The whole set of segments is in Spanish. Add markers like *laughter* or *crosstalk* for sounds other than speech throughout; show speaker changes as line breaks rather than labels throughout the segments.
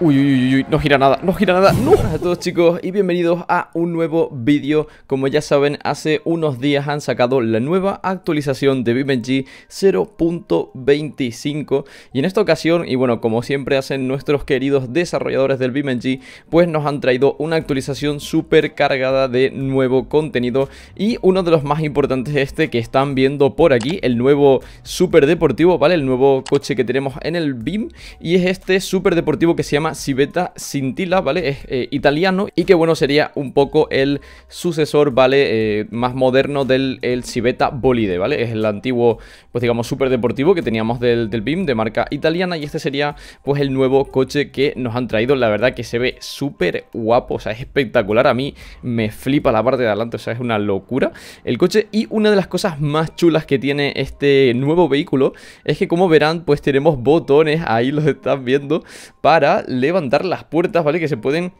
Uy, uy, uy, no gira nada, no gira nada ¡No! Hola a todos chicos y bienvenidos a un nuevo vídeo Como ya saben, hace unos días han sacado la nueva actualización de BeamNG 0.25 Y en esta ocasión, y bueno, como siempre hacen nuestros queridos desarrolladores del BeamNG Pues nos han traído una actualización súper cargada de nuevo contenido Y uno de los más importantes es este que están viendo por aquí El nuevo super deportivo, ¿vale? El nuevo coche que tenemos en el BIM Y es este super deportivo que se llama llama Civetta ¿vale? Es eh, italiano y que bueno, sería un poco el sucesor, ¿vale? Eh, más moderno del el Civetta Bolide, ¿vale? Es el antiguo, pues digamos, súper deportivo que teníamos del, del BIM de marca italiana y este sería pues el nuevo coche que nos han traído. La verdad que se ve súper guapo, o sea, es espectacular. A mí me flipa la parte de adelante, o sea, es una locura el coche y una de las cosas más chulas que tiene este nuevo vehículo es que como verán, pues tenemos botones, ahí los están viendo, para levantar las puertas, ¿vale? Que se pueden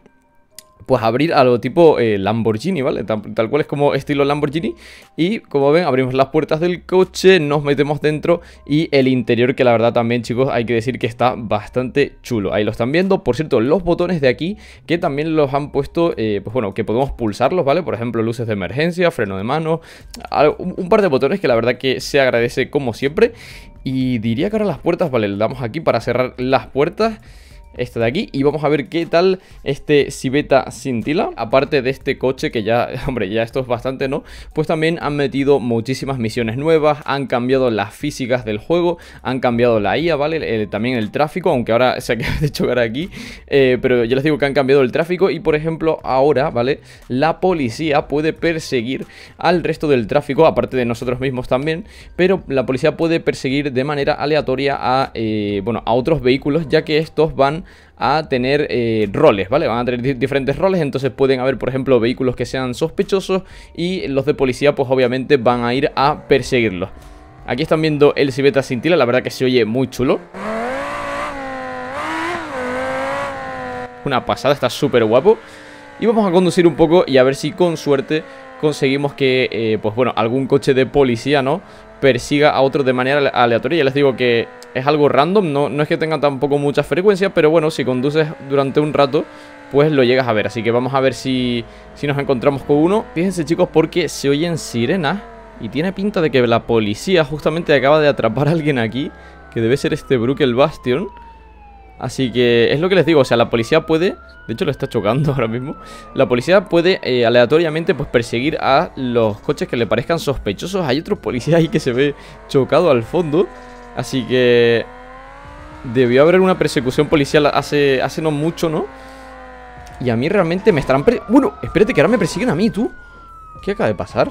pues abrir a lo tipo eh, Lamborghini, ¿vale? Tal, cual es como estilo Lamborghini. Y como ven, abrimos las puertas del coche, nos metemos dentro y el interior, que la verdad también, chicos, hay que decir que está bastante chulo. Ahí lo están viendo. Por cierto, los botones de aquí, que también los han puesto, eh, pues bueno, que podemos pulsarlos, ¿vale? Por ejemplo, luces de emergencia, freno de mano, un, un par de botones que la verdad que se agradece como siempre. Y diría que ahora las puertas, ¿vale? Le damos aquí para cerrar las puertas esta de aquí y vamos a ver qué tal este Civeta cintila Aparte de este coche que ya, *laughs* hombre, ya esto es bastante, ¿no? Pues también han metido muchísimas misiones nuevas, han cambiado las físicas del juego, han cambiado la IA, ¿vale? también el tráfico, aunque ahora se *laughs* quedado de chocar aquí, eh, pero yo les digo que han cambiado el tráfico y por ejemplo ahora, ¿vale? La policía puede perseguir al resto del tráfico, aparte de nosotros mismos también, pero la policía puede perseguir de manera aleatoria a, eh, bueno, a otros vehículos ya que estos van a tener eh, roles, ¿vale? Van a tener diferentes roles, entonces pueden haber, por ejemplo, vehículos que sean sospechosos y los de policía pues obviamente van a ir a perseguirlos. Aquí están viendo el Civeta Cintila, la verdad que se oye muy chulo. Una pasada, está súper guapo. Y vamos a conducir un poco y a ver si con suerte conseguimos que, eh, pues bueno, algún coche de policía, ¿no? persiga a otros de manera aleatoria. Ya les digo que es algo random, no, no es que tenga tampoco mucha frecuencia pero bueno, si conduces durante un rato, pues lo llegas a ver. Así que vamos a ver si, si nos encontramos con uno. Fíjense chicos, porque se oyen sirenas y tiene pinta de que la policía justamente acaba de atrapar a alguien aquí, que debe ser este Brook el Bastion. Así que es lo que les digo, o sea, la policía puede, de hecho lo está chocando *laughs* ahora mismo, la policía puede eh, aleatoriamente pues perseguir a los coches que le parezcan sospechosos. Hay otro policía ahí que se ve chocado al fondo, así que debió haber una persecución policial hace, hace no mucho, ¿no? Y a mí realmente me estarán... Bueno, espérate que ahora me persiguen a mí, tú. ¿Qué acaba de pasar?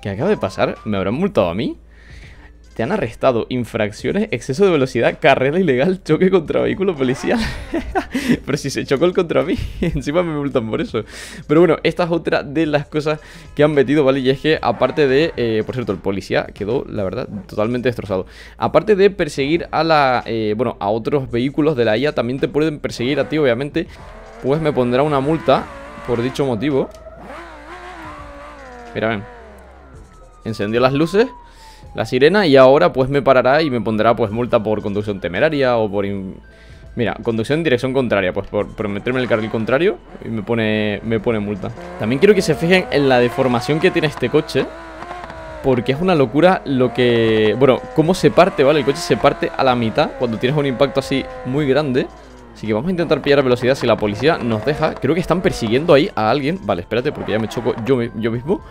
¿Qué acaba de pasar? ¿Me habrán multado a mí? Te han arrestado. Infracciones, exceso de velocidad, carrera ilegal, choque contra vehículo policial. *laughs* Pero si se chocó el contra mí, *laughs* encima me multan por eso. Pero bueno, esta es otra de las cosas que han metido, ¿vale? Y es que aparte de, eh, por cierto, el policía quedó, la verdad, totalmente destrozado. Aparte de perseguir a la, eh, bueno, a otros vehículos de la IA, también te pueden perseguir a ti, obviamente. Pues me pondrá una multa por dicho motivo. Mira, ven. Encendió las luces la sirena y ahora pues me parará y me pondrá pues multa por conducción temeraria o por... Mira, conducción en dirección contraria, pues por, meterme en el carril contrario y me pone, me pone multa. También quiero que se fijen en la deformación que tiene este coche, porque es una locura lo que... Bueno, cómo se parte, ¿vale? El coche se parte a la mitad cuando tienes un impacto así muy grande. Así que vamos a intentar pillar velocidad si la policía nos deja. Creo que están persiguiendo ahí a alguien. Vale, espérate porque ya me choco yo, yo mismo.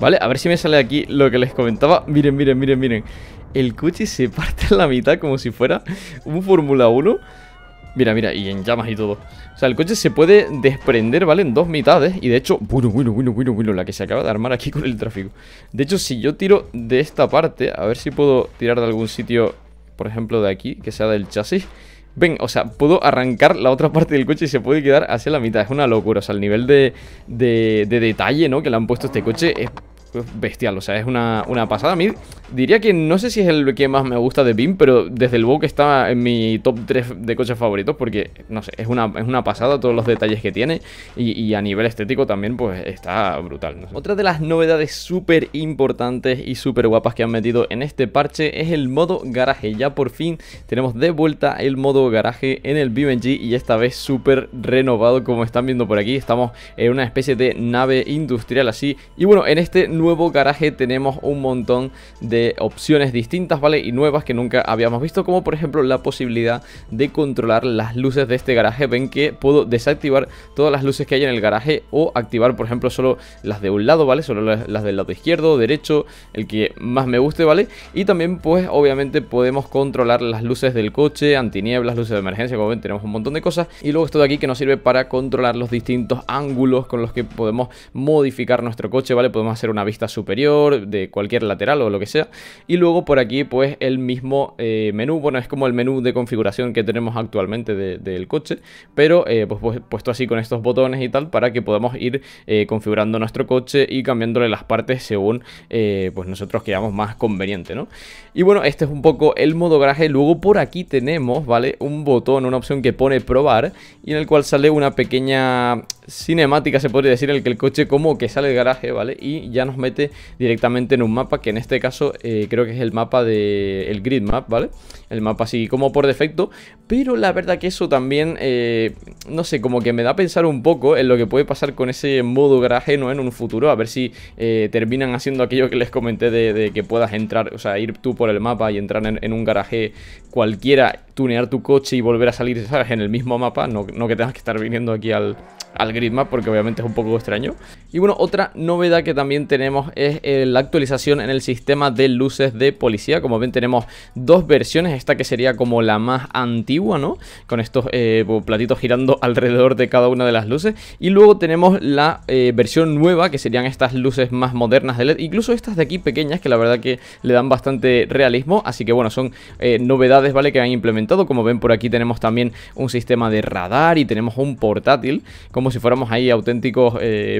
¿Vale? A ver si me sale aquí lo que les comentaba. Miren, miren, miren, miren. El coche se *laughs* parte en la mitad como si fuera un Fórmula 1. Mira, mira, y en llamas y todo. O sea, el coche se puede desprender, ¿vale? En dos mitades. Y de hecho, bueno, bueno, bueno, bueno, bueno, la que se acaba de armar aquí *laughs* con el tráfico. De hecho, si yo tiro de esta parte, a ver si puedo tirar de algún sitio, por ejemplo, de aquí, que sea del chasis. Ven, o sea, puedo arrancar la otra parte del coche y se puede quedar hacia la mitad. Es una locura. O sea, el nivel de, detalle, ¿no? Que le han puesto este coche es bestial, o sea, es una, pasada. A mí diría que no sé si es el que más me gusta de BIM, pero desde luego que está en mi top 3 de coches favoritos porque, no sé, es una, es una pasada todos los detalles que tiene y, a nivel estético también pues está brutal. Otra de las novedades súper importantes y súper guapas que han metido en este parche es el modo garaje. Ya por fin tenemos de vuelta el modo garaje en el BIM y esta vez súper renovado como están viendo por aquí. Estamos en una especie de nave industrial así y bueno, en este nuevo garaje tenemos un montón de opciones distintas, ¿vale? Y nuevas que nunca habíamos visto, como por ejemplo la posibilidad de controlar las luces de este garaje. Ven que puedo desactivar todas las luces que hay en el garaje o activar, por ejemplo, solo las de un lado, ¿vale? Solo las del lado izquierdo, derecho, el que más me guste, ¿vale? Y también, pues, obviamente podemos controlar las luces del coche, antinieblas, luces de emergencia, como ven, tenemos un montón de cosas. Y luego esto de aquí que nos sirve para controlar los distintos ángulos con los que podemos modificar nuestro coche, ¿vale? Podemos hacer una vista superior, de cualquier lateral o lo que sea. Y luego por aquí pues el mismo eh, menú, bueno es como el menú de configuración que tenemos actualmente del coche, pero eh, pues, pues, puesto así con estos botones y tal para que podamos ir eh, configurando nuestro coche y cambiándole las partes según pues nosotros queramos más conveniente, ¿no? Y bueno, este es un poco el modo garaje. Luego por aquí tenemos, ¿vale? Un botón, una opción que pone probar y en el cual sale una pequeña cinemática, se podría decir, en el que el coche como que sale del garaje, ¿vale? Y ya nos mete directamente en un mapa, que en este caso eh, creo que es el mapa de el grid map, ¿vale? El mapa así como por defecto, pero la verdad que eso también, eh, no sé, como que me da a pensar un poco en lo que puede pasar con ese modo garaje no en un futuro, a ver si eh, terminan haciendo aquello que les comenté de, que puedas entrar, o sea, ir tú por el mapa y entrar en, un garaje cualquiera, tunear tu coche y volver a salir, ¿sabes? En el mismo mapa, no, que tengas que estar viniendo aquí al, al grid map porque obviamente es un poco extraño. Y bueno, otra novedad que también tenemos es eh, la actualización en el sistema de luces de policía. Como ven tenemos dos versiones, esta que sería como la más antigua, ¿no? Con estos eh, platitos girando *laughs* alrededor de cada una de las luces. Y luego tenemos la eh, versión nueva, que serían estas luces más modernas de LED. Incluso estas de aquí pequeñas, que la verdad que le dan bastante realismo. Así que bueno, son novedades, ¿vale? Que han implementado. Como ven por aquí tenemos también un sistema de radar y tenemos un portátil. Como si fuéramos ahí auténticos,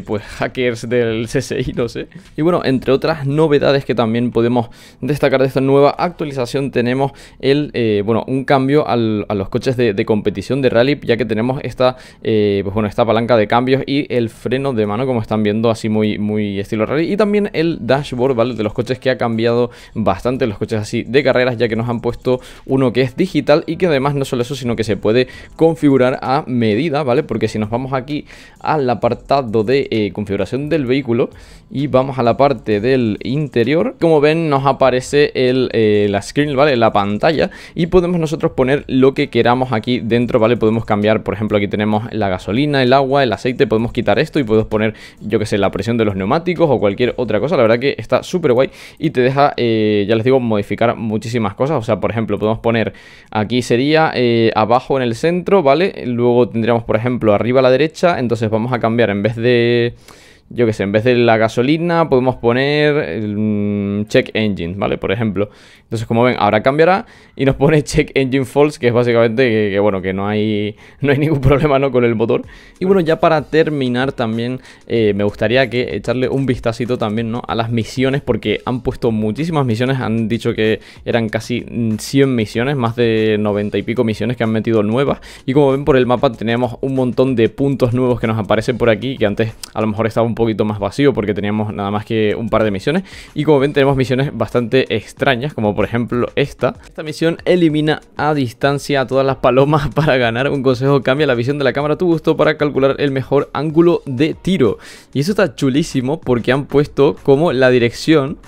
pues *laughs* hackers del CSI, no sé. Y bueno, entre otras novedades que también podemos destacar de esta nueva actualización tenemos el, eh, bueno, un cambio a los coches de, competición de rally, ya que tenemos esta, eh, pues esta palanca de cambios y el freno de mano, como están viendo, así muy, muy estilo rally. Y también el dashboard, ¿vale? De los coches que ha cambiado bastante, los coches así de carreras, ya que nos han puesto uno que es digital y que además no solo eso, sino que se puede configurar a medida, ¿vale? Porque si nos vamos aquí al apartado de eh, configuración del vehículo y vamos a la parte del interior, como ven nos aparece el, eh, la screen, ¿vale? La pantalla y podemos nosotros poner lo que queramos aquí dentro, ¿vale? Podemos cambiar, por ejemplo, aquí tenemos la gasolina, el agua, el aceite, podemos quitar esto y podemos poner, yo que sé, la presión de los neumáticos o cualquier otra cosa. La verdad que está súper guay y te deja, eh, ya les digo, modificar muchísimas cosas. O sea, por ejemplo, podemos poner aquí sería eh, abajo en el centro, ¿vale? Luego tendríamos, por ejemplo, arriba a la derecha, entonces vamos a cambiar en vez de yo que sé, en vez de la gasolina podemos poner el mm, check engine, ¿vale? Por ejemplo. Entonces, como ven, ahora cambiará y nos pone check engine Faults, que es básicamente que, bueno, que no hay, *laughs* no hay ningún problema ¿no? con el motor. Y bueno, ya para terminar también eh, me gustaría que echarle un vistacito también ¿no? a las misiones, porque han puesto muchísimas misiones, han dicho que eran casi 100 mm, misiones, más de 90 y pico misiones que han metido nuevas. Y como ven por el mapa tenemos un montón de puntos nuevos que nos aparecen por aquí, que antes a lo mejor estaba un poquito más vacío porque teníamos nada más que un par de misiones. Y como ven tenemos misiones bastante extrañas, como por ejemplo esta. Esta misión elimina a distancia a todas las palomas *laughs* para ganar un consejo. Cambia la visión de la cámara a tu gusto para calcular el mejor ángulo de tiro. Y eso está chulísimo porque han puesto como la dirección,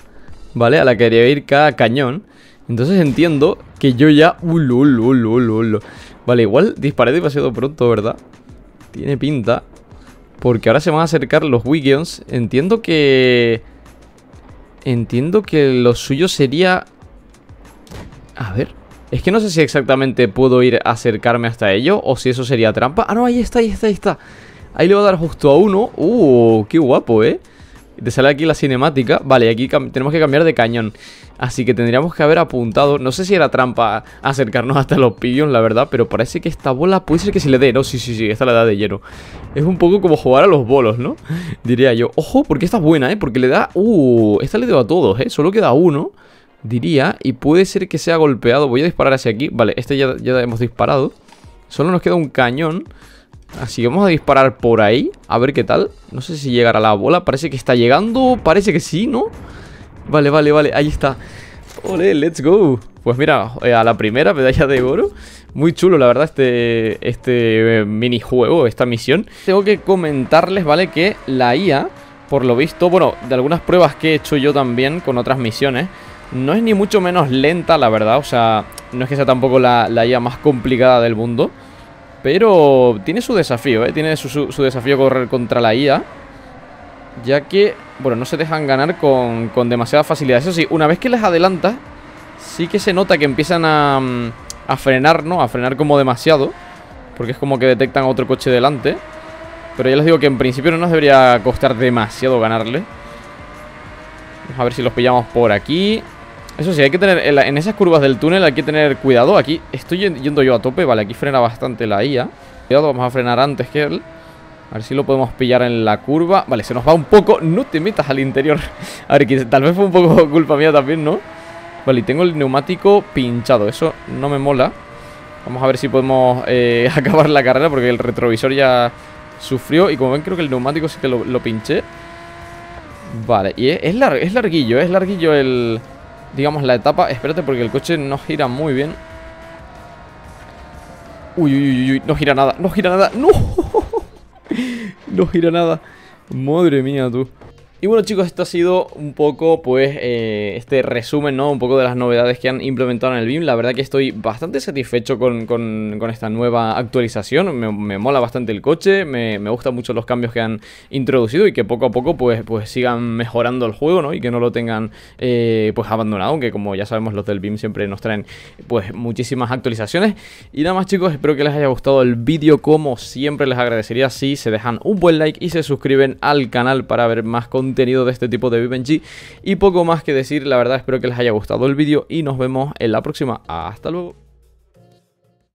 ¿vale? A la que debería ir cada cañón. Entonces entiendo que yo ya... Uh, lo vale, igual disparé demasiado pronto, ¿verdad? Tiene pinta. Porque ahora se van a acercar los Wiggins. Entiendo que... Entiendo que lo suyo sería a ver. Es que no sé si exactamente puedo ir a acercarme hasta ello o si eso sería trampa. Ah, no, ahí está, ahí está, ahí está. Ahí le voy a dar justo a uno. Uh, qué guapo, ¿eh? Te sale aquí la cinemática. Vale, aquí tenemos que cambiar de cañón. Así que tendríamos que haber apuntado. No sé si era trampa acercarnos hasta los pillos, la verdad. Pero parece que esta bola puede ser que se le dé. No, sí, sí, sí, esta le da de lleno. Es un poco como jugar a los bolos, ¿no? *laughs* Diría yo. Ojo, porque esta es buena, ¿eh? Porque le da... Uh, esta le dio a todos, ¿eh? Solo queda uno diría, y puede ser que sea golpeado. Voy a disparar hacia aquí. Vale, este ya, ya hemos disparado. Solo nos queda un cañón. Así que vamos a disparar por ahí. A ver qué tal. No sé si llegará la bola. Parece que está llegando. Parece que sí, ¿no? Vale, vale, vale. Ahí está. Ole, let's go. Pues mira, eh, a la primera medalla de oro. Muy chulo, la verdad, este, este eh, minijuego, esta misión. Tengo que comentarles, ¿vale? Que la IA, por lo visto, bueno, de algunas pruebas que he hecho yo también con otras misiones, no es ni mucho menos lenta, la verdad. O sea, no es que sea tampoco la, la IA más complicada del mundo. Pero tiene su desafío, ¿eh? Tiene su, desafío correr contra la IA. Ya que, bueno, no se dejan ganar con, demasiada facilidad. Eso sí, una vez que les adelanta sí que se nota que empiezan mm, a, frenar, ¿no? A frenar como demasiado. Porque es como que detectan a otro coche delante. Pero ya les digo que en principio no nos debería costar demasiado ganarle. Vamos a ver si los pillamos por aquí. Eso sí, hay que tener, en, esas curvas del túnel hay que tener cuidado Aquí estoy yendo yo a tope, vale, aquí frena bastante la IA Cuidado, vamos a frenar antes que él a ver si lo podemos pillar en la curva Vale, se nos va un poco, no te metas al interior *laughs* A ver, tal vez fue un poco *laughs* culpa mía también, ¿no? Vale, y tengo el neumático pinchado, eso no me mola Vamos a ver si podemos eh, *laughs* acabar la carrera porque el retrovisor ya sufrió Y como ven creo que el neumático sí que lo, pinché Vale, y es, es larguillo, es larguillo el, digamos, la etapa. Espérate porque el coche no gira muy bien. Uy, uy, uy, uy, no gira nada, no gira nada, no. *laughs* no gira nada. Madre mía, tú. Y bueno chicos, esto ha sido un poco pues eh, este resumen, ¿no? Un poco de las novedades que han implementado en el BIM. La verdad que estoy bastante satisfecho con, esta nueva actualización. Me, mola bastante el coche, me, me, gustan mucho los cambios que han introducido y que poco a poco pues, pues sigan mejorando el juego, ¿no? Y que no lo tengan eh, pues abandonado, aunque como ya sabemos los del BIM siempre nos traen pues muchísimas actualizaciones. Y nada más chicos, espero que les haya gustado el vídeo. Como siempre les agradecería si se dejan un buen like y se suscriben al canal para ver más contenido contenido de este tipo de Vivengy. Y poco más que decir, la verdad espero que les haya gustado el vídeo y nos vemos en la próxima. Hasta luego.